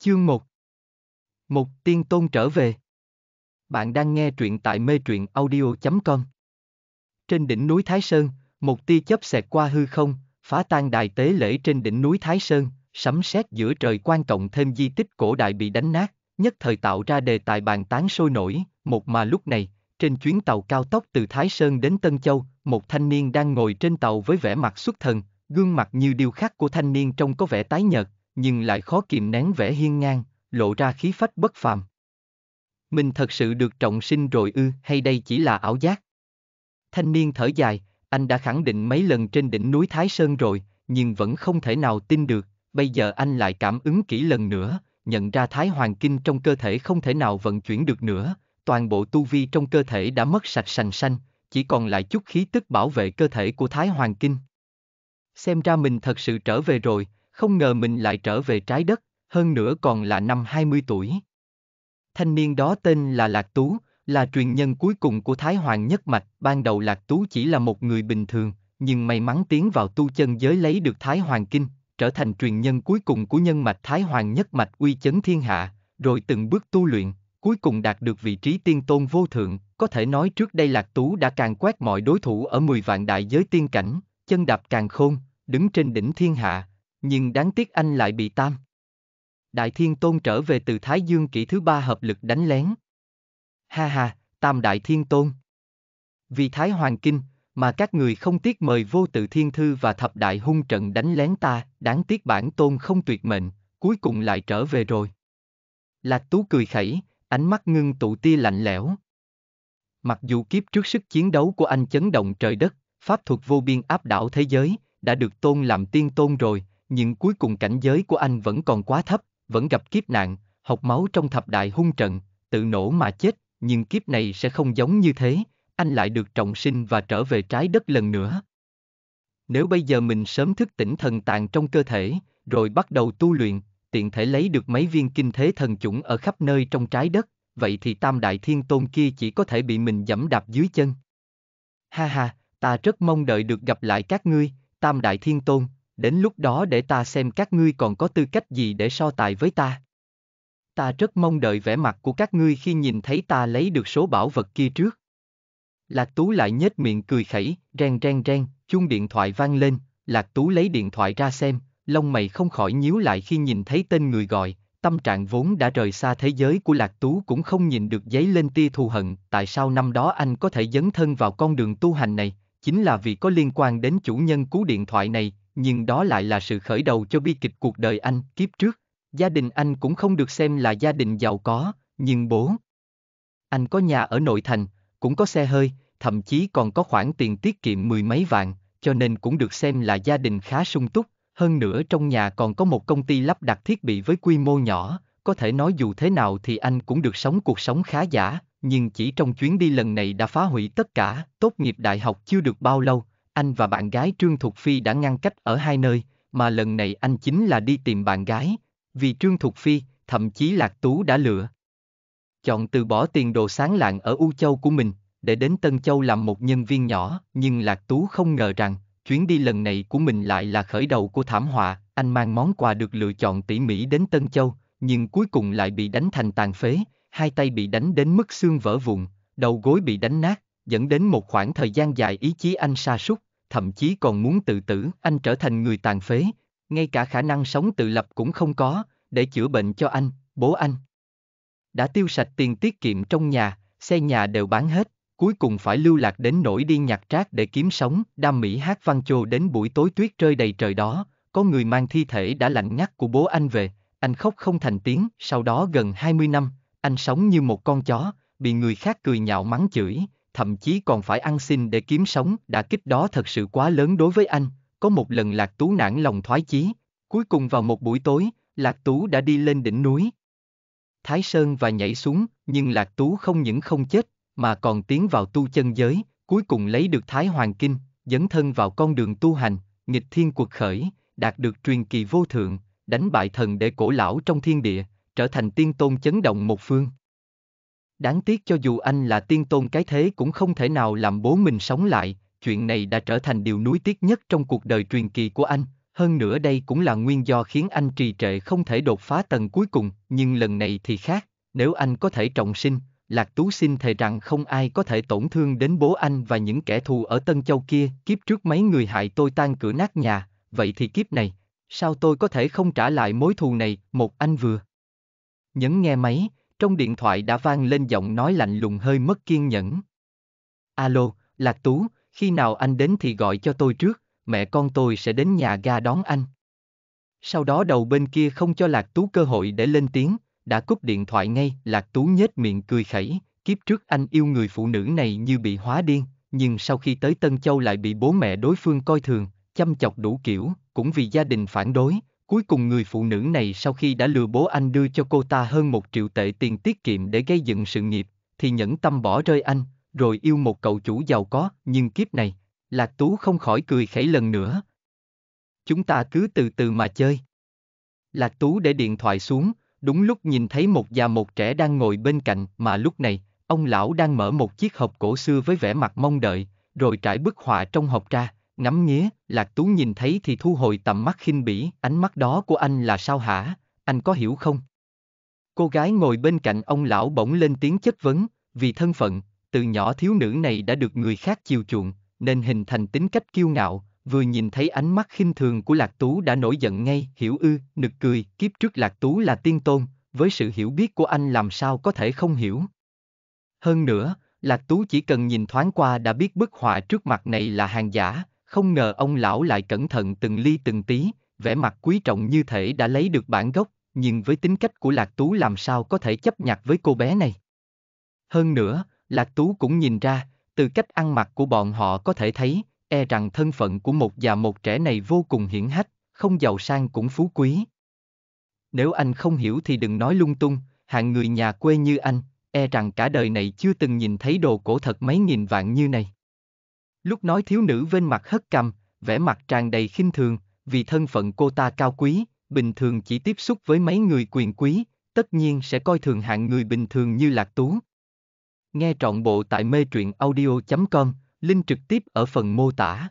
Chương 1 Một Tiên Tôn trở về Bạn đang nghe truyện tại mê truyện audio.com Trên đỉnh núi Thái Sơn, một tia chớp xẹt qua hư không, phá tan đài tế lễ trên đỉnh núi Thái Sơn, sấm sét giữa trời quan trọng thêm di tích cổ đại bị đánh nát, nhất thời tạo ra đề tài bàn tán sôi nổi, một mà lúc này, trên chuyến tàu cao tốc từ Thái Sơn đến Tân Châu, một thanh niên đang ngồi trên tàu với vẻ mặt xuất thần, gương mặt như điêu khắc của thanh niên trông có vẻ tái nhợt, nhưng lại khó kìm nén vẻ hiên ngang, lộ ra khí phách bất phàm. Mình thật sự được trọng sinh rồi ư hay đây chỉ là ảo giác? Thanh niên thở dài, anh đã khẳng định mấy lần trên đỉnh núi Thái Sơn rồi, nhưng vẫn không thể nào tin được, bây giờ anh lại cảm ứng kỹ lần nữa, nhận ra Thái Hoàng Kinh trong cơ thể không thể nào vận chuyển được nữa, toàn bộ tu vi trong cơ thể đã mất sạch sành xanh, chỉ còn lại chút khí tức bảo vệ cơ thể của Thái Hoàng Kinh. Xem ra mình thật sự trở về rồi, không ngờ mình lại trở về trái đất, hơn nữa còn là năm 20 tuổi. Thanh niên đó tên là Lạc Tú, là truyền nhân cuối cùng của Thái Hoàng Nhất Mạch, ban đầu Lạc Tú chỉ là một người bình thường, nhưng may mắn tiến vào tu chân giới lấy được Thái Hoàng Kinh, trở thành truyền nhân cuối cùng của nhân mạch Thái Hoàng Nhất Mạch uy chấn thiên hạ, rồi từng bước tu luyện, cuối cùng đạt được vị trí tiên tôn vô thượng, có thể nói trước đây Lạc Tú đã càng quét mọi đối thủ ở 10 vạn đại giới tiên cảnh, chân đạp càng khôn, đứng trên đỉnh thiên hạ, nhưng đáng tiếc anh lại bị tam. Đại Thiên Tôn trở về từ Thái Dương kỷ thứ ba hợp lực đánh lén. Ha ha, Tam Đại Thiên Tôn. Vì Thái Hoàng Kinh, mà các người không tiếc mời vô tự thiên thư và thập đại hung trận đánh lén ta, đáng tiếc bản tôn không tuyệt mệnh, cuối cùng lại trở về rồi. Lạc Tú cười khẩy, ánh mắt ngưng tụ tia lạnh lẽo. Mặc dù kiếp trước sức chiến đấu của anh chấn động trời đất, pháp thuật vô biên áp đảo thế giới, đã được tôn làm tiên tôn rồi, nhưng cuối cùng cảnh giới của anh vẫn còn quá thấp, vẫn gặp kiếp nạn, học máu trong thập đại hung trận, tự nổ mà chết, nhưng kiếp này sẽ không giống như thế, anh lại được trọng sinh và trở về trái đất lần nữa. Nếu bây giờ mình sớm thức tỉnh thần tạng trong cơ thể, rồi bắt đầu tu luyện, tiện thể lấy được mấy viên kinh thế thần chủng ở khắp nơi trong trái đất, vậy thì tam đại thiên tôn kia chỉ có thể bị mình dẫm đạp dưới chân. Ha ha, ta rất mong đợi được gặp lại các ngươi, tam đại thiên tôn, đến lúc đó để ta xem các ngươi còn có tư cách gì để so tài với ta. Ta rất mong đợi vẻ mặt của các ngươi khi nhìn thấy ta lấy được số bảo vật kia trước. Lạc Tú lại nhếch miệng cười khẩy, ren ren ren, chuông điện thoại vang lên, Lạc Tú lấy điện thoại ra xem, lông mày không khỏi nhíu lại khi nhìn thấy tên người gọi, tâm trạng vốn đã rời xa thế giới của Lạc Tú cũng không nhìn được giấy lên tia thù hận, tại sao năm đó anh có thể dấn thân vào con đường tu hành này, chính là vì có liên quan đến chủ nhân cú điện thoại này, nhưng đó lại là sự khởi đầu cho bi kịch cuộc đời anh kiếp trước. Gia đình anh cũng không được xem là gia đình giàu có, nhưng bố. Anh có nhà ở nội thành, cũng có xe hơi, thậm chí còn có khoản tiền tiết kiệm mười mấy vạn, cho nên cũng được xem là gia đình khá sung túc. Hơn nữa trong nhà còn có một công ty lắp đặt thiết bị với quy mô nhỏ, có thể nói dù thế nào thì anh cũng được sống cuộc sống khá giả, nhưng chỉ trong chuyến đi lần này đã phá hủy tất cả, tốt nghiệp đại học chưa được bao lâu, anh và bạn gái Trương Thục Phi đã ngăn cách ở hai nơi, mà lần này anh chính là đi tìm bạn gái, vì Trương Thục Phi, thậm chí Lạc Tú đã lựa. Chọn từ bỏ tiền đồ sáng lạng ở U Châu của mình, để đến Tân Châu làm một nhân viên nhỏ, nhưng Lạc Tú không ngờ rằng, chuyến đi lần này của mình lại là khởi đầu của thảm họa, anh mang món quà được lựa chọn tỉ mỉ đến Tân Châu, nhưng cuối cùng lại bị đánh thành tàn phế, hai tay bị đánh đến mức xương vỡ vụn, đầu gối bị đánh nát, dẫn đến một khoảng thời gian dài ý chí anh sa sút, thậm chí còn muốn tự tử, anh trở thành người tàn phế, ngay cả khả năng sống tự lập cũng không có, để chữa bệnh cho anh, bố anh. Đã tiêu sạch tiền tiết kiệm trong nhà, xe nhà đều bán hết, cuối cùng phải lưu lạc đến nỗi đi nhặt rác để kiếm sống, đam mỹ hát văn chô đến buổi tối tuyết rơi đầy trời đó, có người mang thi thể đã lạnh ngắt của bố anh về, anh khóc không thành tiếng, sau đó gần 20 năm, anh sống như một con chó, bị người khác cười nhạo mắng chửi, thậm chí còn phải ăn xin để kiếm sống, đã kích đó thật sự quá lớn đối với anh, có một lần Lạc Tú nản lòng thoái chí, cuối cùng vào một buổi tối, Lạc Tú đã đi lên đỉnh núi. Thái Sơn và nhảy xuống, nhưng Lạc Tú không những không chết, mà còn tiến vào tu chân giới, cuối cùng lấy được Thái Hoàng Kinh, dấn thân vào con đường tu hành, nghịch thiên cuộc khởi, đạt được truyền kỳ vô thượng, đánh bại thần đệ cổ lão trong thiên địa, trở thành tiên tôn chấn động một phương. Đáng tiếc cho dù anh là tiên tôn cái thế cũng không thể nào làm bố mình sống lại, chuyện này đã trở thành điều nuối tiếc nhất trong cuộc đời truyền kỳ của anh, hơn nữa đây cũng là nguyên do khiến anh trì trệ không thể đột phá tầng cuối cùng, nhưng lần này thì khác, nếu anh có thể trọng sinh, Lạc Tú xin thề rằng không ai có thể tổn thương đến bố anh và những kẻ thù ở Tân Châu kia, kiếp trước mấy người hại tôi tan cửa nát nhà, vậy thì kiếp này, sao tôi có thể không trả lại mối thù này, một anh vừa. Nhấn nghe máy, trong điện thoại đã vang lên giọng nói lạnh lùng hơi mất kiên nhẫn. Alo, Lạc Tú, khi nào anh đến thì gọi cho tôi trước, mẹ con tôi sẽ đến nhà ga đón anh. Sau đó đầu bên kia không cho Lạc Tú cơ hội để lên tiếng, đã cúp điện thoại ngay, Lạc Tú nhếch miệng cười khẩy, kiếp trước anh yêu người phụ nữ này như bị hóa điên, nhưng sau khi tới Tân Châu lại bị bố mẹ đối phương coi thường, chăm chọc đủ kiểu, cũng vì gia đình phản đối, Cuối cùng người phụ nữ này sau khi đã lừa bố anh đưa cho cô ta hơn một triệu tệ tiền tiết kiệm để gây dựng sự nghiệp, thì nhẫn tâm bỏ rơi anh, rồi yêu một cậu chủ giàu có, nhưng kiếp này, Lạc Tú không khỏi cười khẩy lần nữa. Chúng ta cứ từ từ mà chơi. Lạc Tú để điện thoại xuống, đúng lúc nhìn thấy một già một trẻ đang ngồi bên cạnh mà lúc này, ông lão đang mở một chiếc hộp cổ xưa với vẻ mặt mong đợi, rồi trải bức họa trong hộp ra, ngắm nghía, Lạc Tú nhìn thấy thì thu hồi tầm mắt khinh bỉ, ánh mắt đó của anh là sao hả, anh có hiểu không? Cô gái ngồi bên cạnh ông lão bỗng lên tiếng chất vấn, vì thân phận, từ nhỏ thiếu nữ này đã được người khác chiều chuộng, nên hình thành tính cách kiêu ngạo, vừa nhìn thấy ánh mắt khinh thường của Lạc Tú đã nổi giận ngay, hiểu ư, nực cười, kiếp trước Lạc Tú là tiên tôn, với sự hiểu biết của anh làm sao có thể không hiểu. Hơn nữa, Lạc Tú chỉ cần nhìn thoáng qua đã biết bức họa trước mặt này là hàng giả, không ngờ ông lão lại cẩn thận từng ly từng tí, vẻ mặt quý trọng như thể đã lấy được bản gốc, nhưng với tính cách của Lạc Tú làm sao có thể chấp nhặt với cô bé này. Hơn nữa, Lạc Tú cũng nhìn ra, từ cách ăn mặc của bọn họ có thể thấy, e rằng thân phận của một già một trẻ này vô cùng hiển hách, không giàu sang cũng phú quý. Nếu anh không hiểu thì đừng nói lung tung, hạng người nhà quê như anh, e rằng cả đời này chưa từng nhìn thấy đồ cổ thật mấy nghìn vạn như này. Lúc nói thiếu nữ vên mặt hất cầm, vẻ mặt tràn đầy khinh thường, vì thân phận cô ta cao quý, bình thường chỉ tiếp xúc với mấy người quyền quý, tất nhiên sẽ coi thường hạng người bình thường như lạc tú. Nghe trọn bộ tại mê truyện audio.com, link trực tiếp ở phần mô tả.